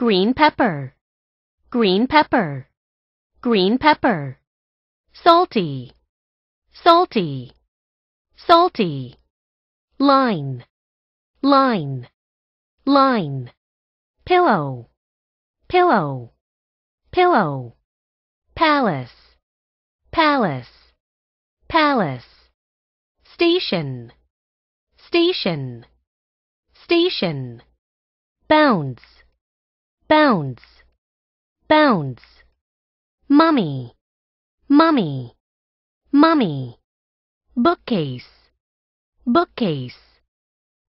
green pepper, green pepper, green pepper, salty, salty, salty, line, line, line, pillow, pillow, pillow, palace, palace, palace, station, station, station, bounce, Bounds. Bounds. Mummy, mummy, mummy. Bookcase, bookcase,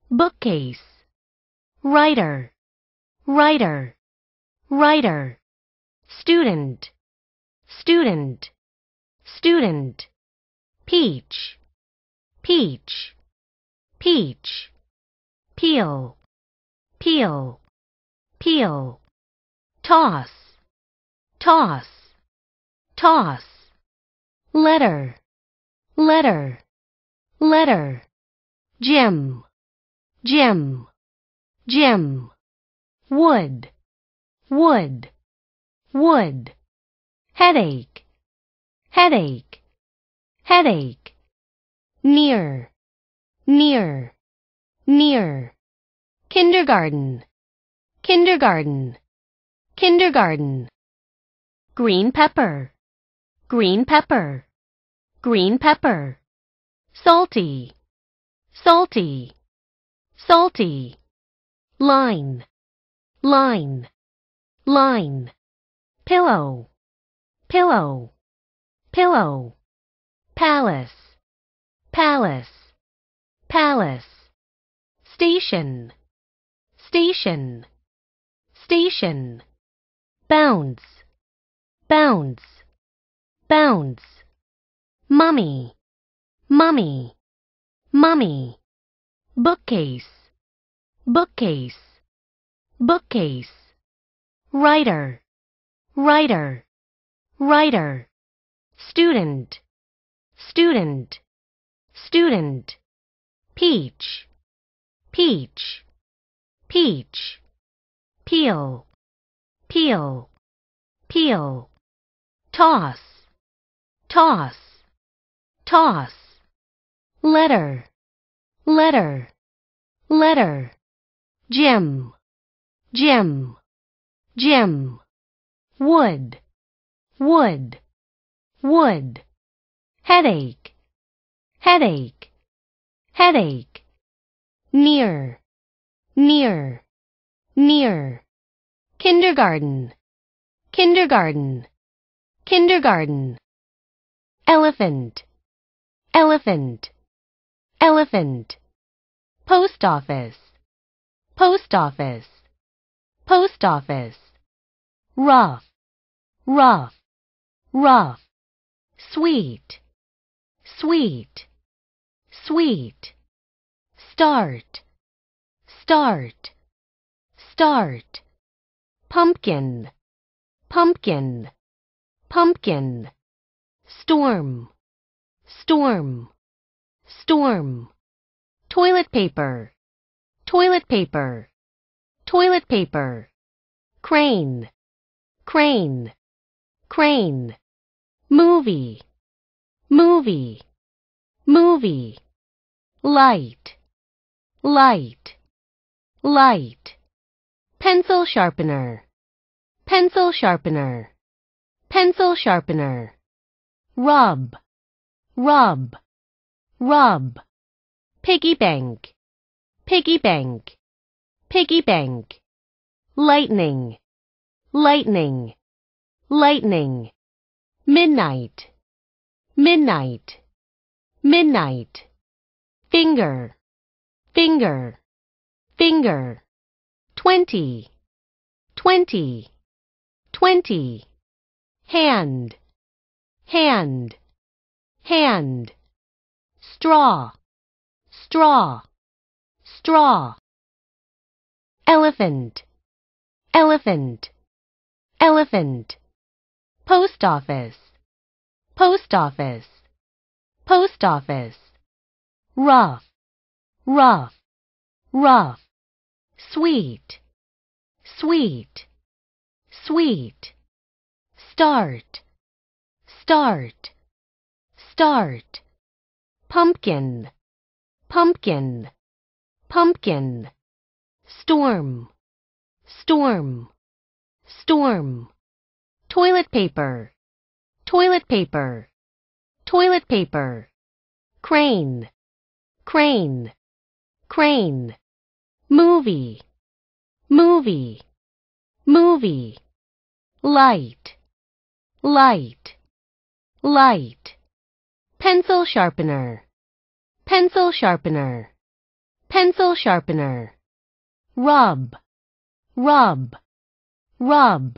bookcase. Writer, writer, writer. Student, student, student. Peach, peach, peach. Peel, peel, peel toss, toss, toss. Letter, letter, letter. Jim, Jim, Jim. Wood, wood, wood. Headache, headache, headache. Near, near, near. Kindergarten, kindergarten kindergarten green pepper green pepper green pepper salty salty salty line line line pillow pillow pillow palace palace palace station station station Bounds, bounds, bounds. Mummy, mummy, mummy. Bookcase, bookcase, bookcase. Writer, writer, writer. Student, student, student. Peach, peach, peach. Peel peel, peel, toss, toss, toss, letter, letter, letter, gem, gem, gem, wood, wood, wood, headache, headache, headache, near, near, near kindergarten, kindergarten, kindergarten, elephant, elephant, elephant, post office, post office, post office, rough, rough, rough, sweet, sweet, sweet, start, start, start, pumpkin, pumpkin, pumpkin, storm, storm, storm, toilet paper, toilet paper, toilet paper, crane, crane, crane, movie, movie, movie, light, light, light pencil sharpener, pencil sharpener, pencil sharpener, rub, rub, rub, piggy bank, piggy bank, piggy bank, lightning, lightning, lightning, midnight, midnight, midnight, finger, finger, finger, twenty, twenty, twenty, hand, hand, hand, straw, straw, straw, elephant, elephant, elephant, post office, post office, post office, rough, rough, rough sweet, sweet, sweet, start, start, start, pumpkin, pumpkin, pumpkin, storm, storm, storm, toilet paper, toilet paper, toilet paper, crane, crane, crane movie, movie, movie, light, light, light, pencil sharpener, pencil sharpener, pencil sharpener, rub, rub, rub,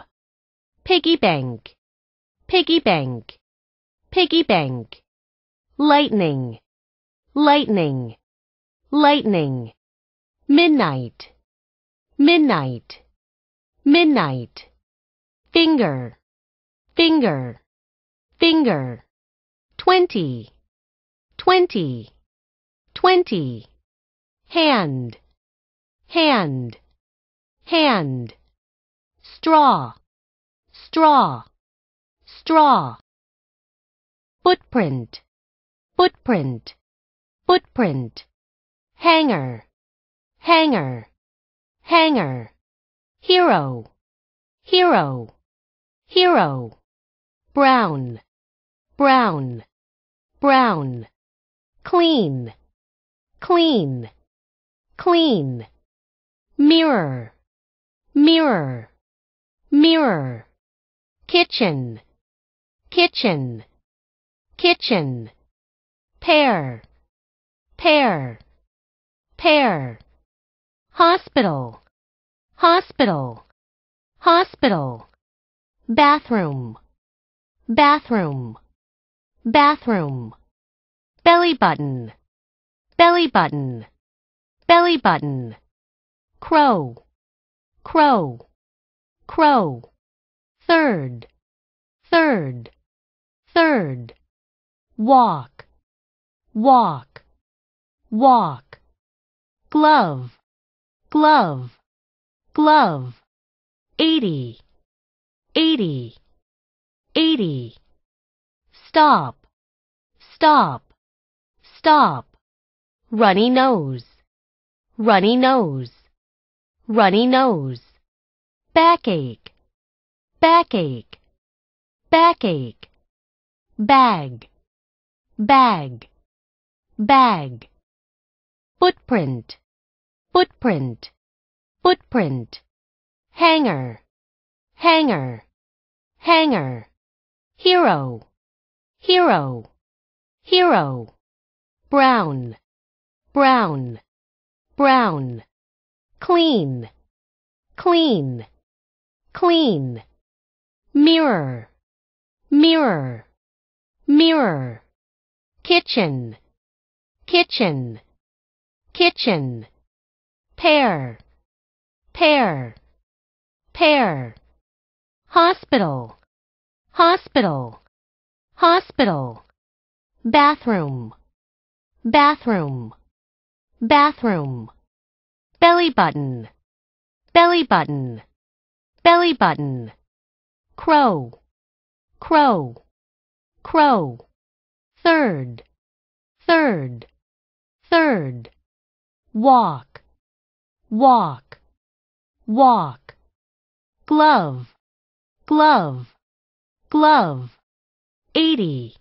piggy bank, piggy bank, piggy bank, lightning, lightning, lightning midnight, midnight, midnight, finger, finger, finger, twenty, twenty, twenty, hand, hand, hand, straw, straw, straw, footprint, footprint, footprint, hanger, hanger, hanger, hero, hero, hero, brown, brown, brown, clean, clean, clean, mirror, mirror, mirror, kitchen, kitchen, kitchen, pear, pear, pear, hospital, hospital, hospital, bathroom, bathroom, bathroom, belly button, belly button, belly button, crow, crow, crow, third, third, third, walk, walk, walk, glove, glove, glove, eighty, eighty, eighty, stop, stop, stop, runny nose, runny nose, runny nose, backache, backache, backache, bag, bag, bag, footprint, footprint, footprint, hanger, hanger, hanger, hero, hero, hero, brown, brown, brown, clean, clean, clean, mirror, mirror, mirror, kitchen, kitchen, kitchen Pair, pair, pair. Hospital, hospital, hospital. Bathroom, bathroom, bathroom. Belly button, belly button, belly button. Crow, crow, crow. Third, third, third. Walk, walk, walk, glove, glove, glove, 80,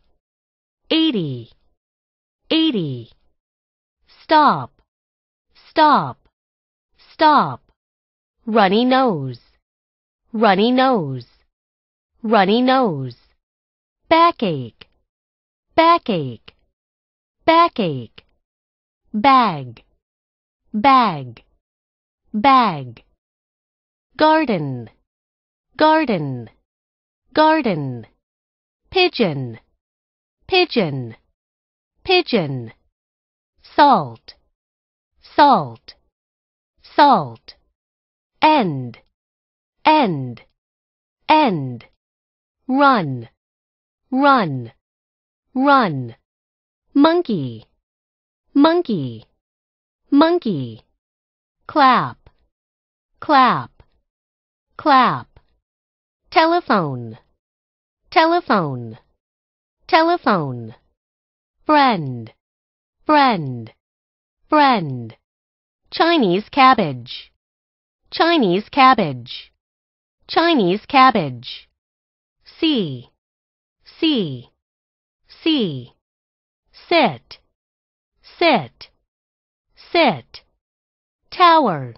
80, 80, stop, stop, stop, runny nose, runny nose, runny nose, backache, backache, backache, bag, bag bag garden garden garden pigeon pigeon pigeon salt salt salt end end end run run run monkey monkey monkey clap clap, clap. Telephone, telephone, telephone. Friend, friend, friend. Chinese cabbage, Chinese cabbage, Chinese cabbage. See, see, see. Sit, sit, sit. Tower,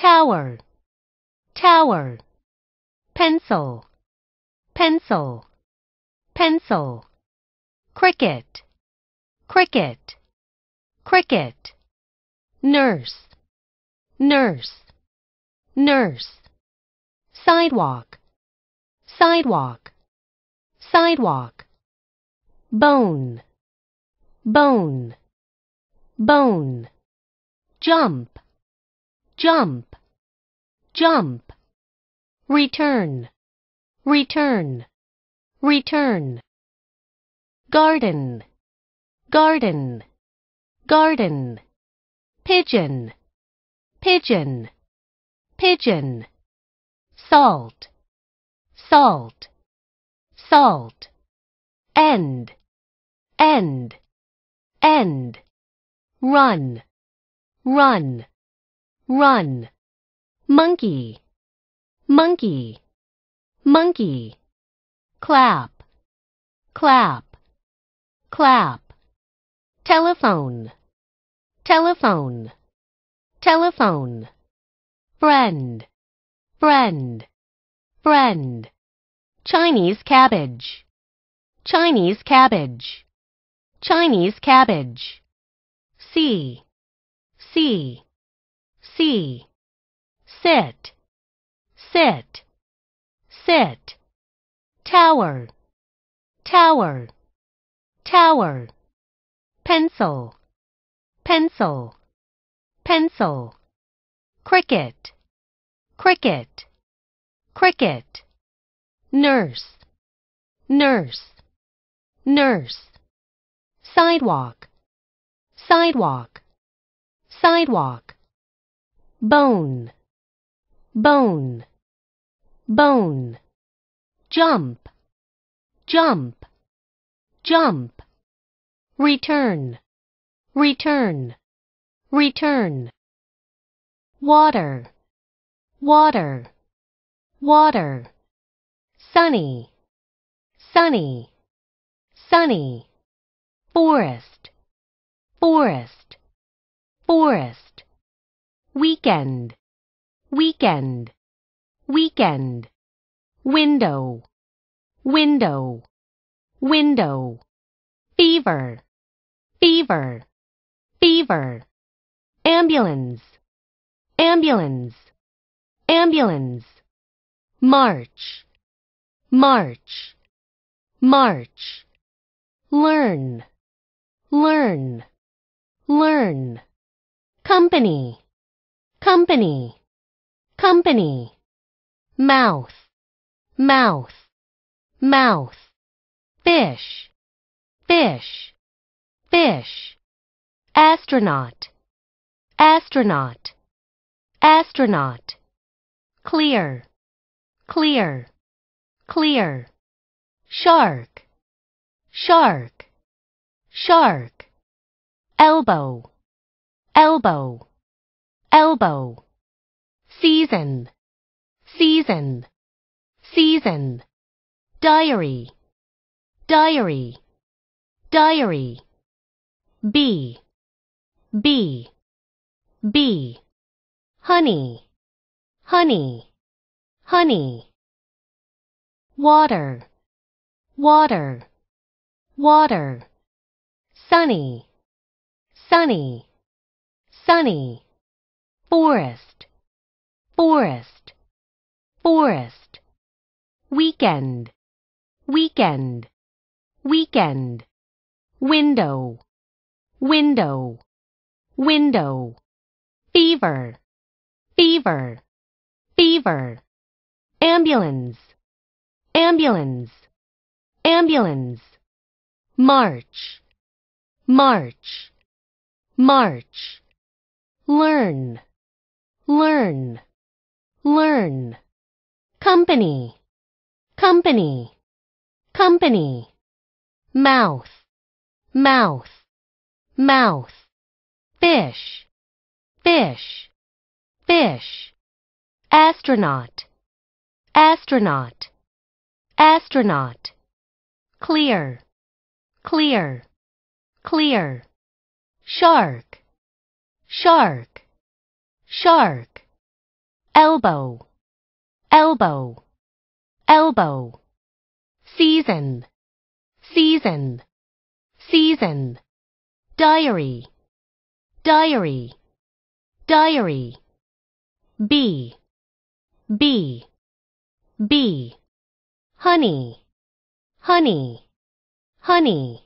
tower, tower, pencil, pencil, pencil, cricket, cricket, cricket, nurse, nurse, nurse, sidewalk, sidewalk, sidewalk, bone, bone, bone, jump, jump, jump, return, return, return, garden, garden, garden, pigeon, pigeon, pigeon, salt, salt, salt, end, end, end, run, run, run, monkey, monkey, monkey, clap, clap, clap, telephone, telephone, telephone, friend, friend, friend, Chinese cabbage, Chinese cabbage, Chinese cabbage, see, see. C. Sit, sit, sit. Tower, tower, tower. Pencil, pencil, pencil. Cricket, cricket, cricket. Nurse, nurse, nurse. Sidewalk, sidewalk, sidewalk bone, bone, bone. Jump, jump, jump. Return, return, return. Water, water, water. Sunny, sunny, sunny. Forest, forest, forest weekend, weekend, weekend, window, window, window, fever, fever, fever, ambulance, ambulance, ambulance, march, march, march, learn, learn, learn, company, company, company, mouth, mouth, mouth, fish, fish, fish, astronaut, astronaut, astronaut, clear, clear, clear, shark, shark, shark, elbow, elbow, elbow, season, season, season, diary, diary, diary, bee, bee, bee, honey, honey, honey, water, water, water, sunny, sunny, sunny forest, forest, forest. Weekend, weekend, weekend. Window, window, window. Fever, fever, fever. Ambulance, ambulance, ambulance. March, march, march. Learn, learn, learn. Company, company, company. Mouth, mouth, mouth. Fish, fish, fish. Astronaut, astronaut, astronaut. Clear, clear, clear. Shark, shark shark elbow elbow elbow season season season diary diary diary bee bee bee honey honey honey